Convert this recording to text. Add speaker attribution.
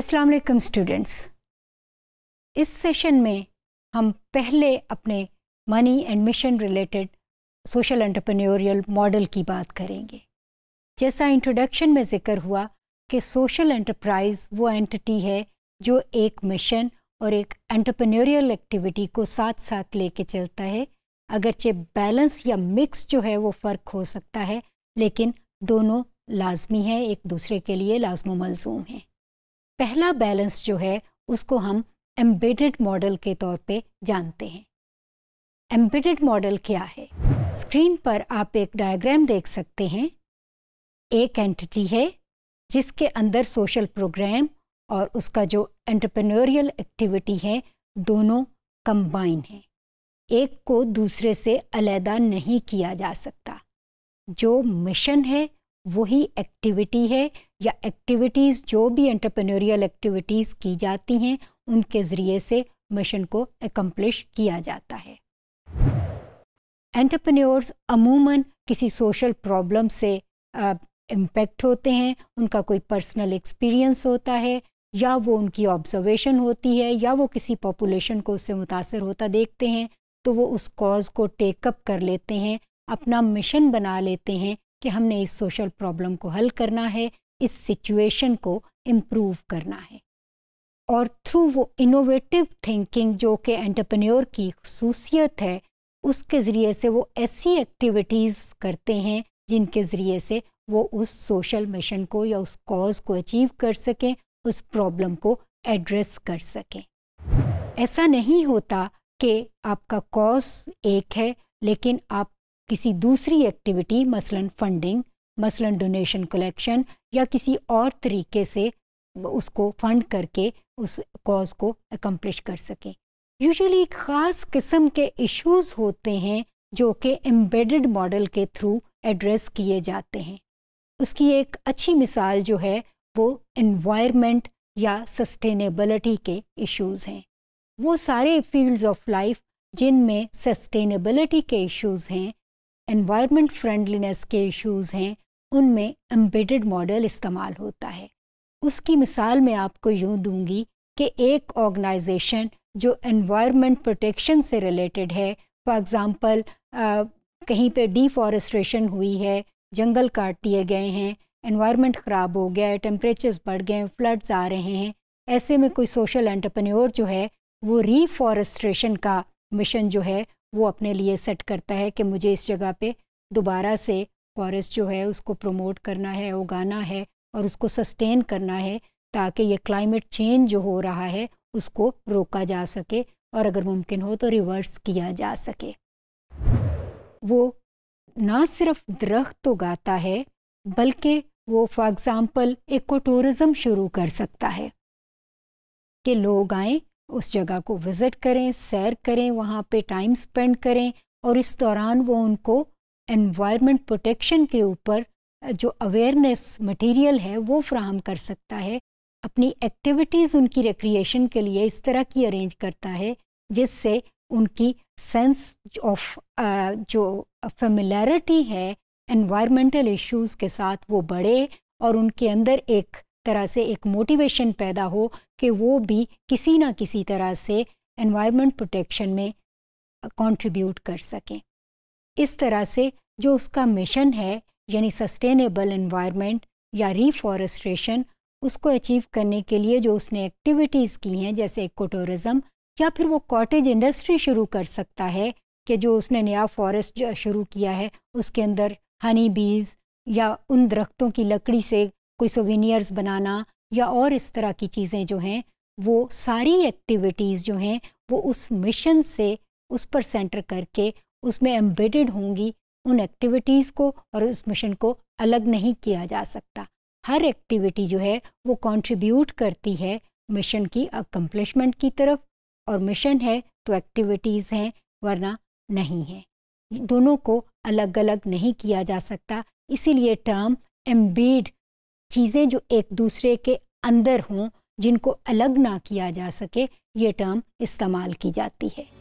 Speaker 1: अस्सलाम वालेकुम स्टूडेंट्स इस सेशन में हम पहले अपने money and mission related social entrepreneurial model की बात करेंगे जैसा इंट्रोडक्शन में ज़िक्र हुआ कि सोशल एंटरप्राइज वो एंटिटी है जो एक मिशन और एक एंटरप्रेन्योरियल एक्टिविटी को साथ साथ लेके चलता है अगरचे बैलेंस या मिक्स जो है वो फ़र्क हो सकता है लेकिन दोनों लाजमी है एक दूसरे के लिए लाजमो मलजूम हैं पहला बैलेंस जो है उसको हम एम्बेडेड मॉडल के तौर पे जानते हैं एम्बेडेड मॉडल क्या है स्क्रीन पर आप एक डायग्राम देख सकते हैं एक एंटिटी है जिसके अंदर सोशल प्रोग्राम और उसका जो एंटरप्रेन्योरियल एक्टिविटी है दोनों कंबाइन हैं एक को दूसरे से अलहदा नहीं किया जा सकता जो मिशन है वही एक्टिविटी है या एक्टिविटीज़ जो भी एंटरप्रेन्योरियल एक्टिविटीज़ की जाती हैं उनके ज़रिए से मिशन को एकम्प्लिश किया जाता है एंटरप्रेन्योर्स अमूमन किसी सोशल प्रॉब्लम से इम्पेक्ट होते हैं उनका कोई पर्सनल एक्सपीरियंस होता है या वो उनकी ऑब्जर्वेशन होती है या वो किसी पॉपुलेशन को उससे मुतासर होता देखते हैं तो वो उस कॉज को टेकअप कर लेते हैं अपना मिशन बना लेते हैं कि हमने इस सोशल प्रॉब्लम को हल करना है इस सिचुएशन को इम्प्रूव करना है और थ्रू वो इनोवेटिव थिंकिंग जो कि एंटरप्रेन्योर की खसूसियत है उसके ज़रिए से वो ऐसी एक्टिविटीज़ करते हैं जिनके ज़रिए से वो उस सोशल मिशन को या उस कॉज को अचीव कर सकें उस प्रॉब्लम को एड्रेस कर सकें ऐसा नहीं होता कि आपका कॉज एक है लेकिन आप किसी दूसरी एक्टिविटी मसलन फंडिंग मसलन डोनेशन कलेक्शन या किसी और तरीके से उसको फंड करके उस कॉज को एकम्प्लिश कर सकें यूजुअली एक ख़ास किस्म के इश्यूज होते हैं जो कि एम्बेडेड मॉडल के थ्रू एड्रेस किए जाते हैं उसकी एक अच्छी मिसाल जो है वो इन्वायरमेंट या सस्टेनेबलिटी के इश्यूज हैं वो सारे फील्ड्स ऑफ लाइफ जिनमें सस्टेनेबलिटी के इश्यूज हैं एनवायरमेंट फ्रेंडलीनेस के इश्यूज़ हैं उनमें एम्बेडेड मॉडल इस्तेमाल होता है उसकी मिसाल मैं आपको यूँ दूंगी कि एक ऑर्गेनाइजेशन जो एनवायरमेंट प्रोटेक्शन से रिलेटेड है फॉर एग्ज़ाम्पल कहीं पे डिफॉरेस्ट्रेशन हुई है जंगल काट दिए गए हैं एनवायरमेंट ख़राब हो गया है टेम्परेचर्स बढ़ गए हैं फ्लड्स आ रहे हैं ऐसे में कोई सोशल एंटरप्रेन्योर जो है वो रीफॉरेस्ट्रेशन का मिशन जो है वो अपने लिए सेट करता है कि मुझे इस जगह पे दोबारा से फॉरेस्ट जो है उसको प्रमोट करना है उगाना है और उसको सस्टेन करना है ताकि ये क्लाइमेट चेंज जो हो रहा है उसको रोका जा सके और अगर मुमकिन हो तो रिवर्स किया जा सके वो ना सिर्फ दरख्त उगाता है बल्कि वो फॉर एग्ज़ाम्पल इको टूरिज़म शुरू कर सकता है कि लोग आएँ उस जगह को विज़िट करें सैर करें वहाँ पे टाइम स्पेंड करें और इस दौरान वो उनको एनवायरनमेंट प्रोटेक्शन के ऊपर जो अवेयरनेस मटेरियल है वो फ्राहम कर सकता है अपनी एक्टिविटीज़ उनकी रिक्रिएशन के लिए इस तरह की अरेंज करता है जिससे उनकी सेंस ऑफ जो फेमिलरिटी है इन्वायरमेंटल इश्यूज़ के साथ वो बढ़े और उनके अंदर एक तरह से एक मोटिवेशन पैदा हो कि वो भी किसी ना किसी तरह से एनवायरनमेंट प्रोटेक्शन में कंट्रीब्यूट कर सकें इस तरह से जो उसका मिशन है यानी सस्टेनेबल एनवायरनमेंट या रिफॉरेस्ट्रेशन उसको अचीव करने के लिए जो उसने एक्टिविटीज़ की हैं जैसे इकोटूरिज़म या फिर वो कॉटेज इंडस्ट्री शुरू कर सकता है कि जो उसने नया फॉरेस्ट शुरू किया है उसके अंदर हनी बीज या उन दरख्तों की लकड़ी से कोई सोवीनियर्स बनाना या और इस तरह की चीज़ें जो हैं वो सारी एक्टिविटीज़ जो हैं वो उस मिशन से उस पर सेंटर करके उसमें एम्बेडेड होंगी उन एक्टिविटीज़ को और उस मिशन को अलग नहीं किया जा सकता हर एक्टिविटी जो है वो कंट्रीब्यूट करती है मिशन की अकम्पलिशमेंट की तरफ और मिशन है तो एक्टिविटीज़ हैं वरना नहीं है दोनों को अलग अलग नहीं किया जा सकता इसीलिए टर्म एम्बेड चीज़ें जो एक दूसरे के अंदर हों जिनको अलग ना किया जा सके ये टर्म इस्तेमाल की जाती है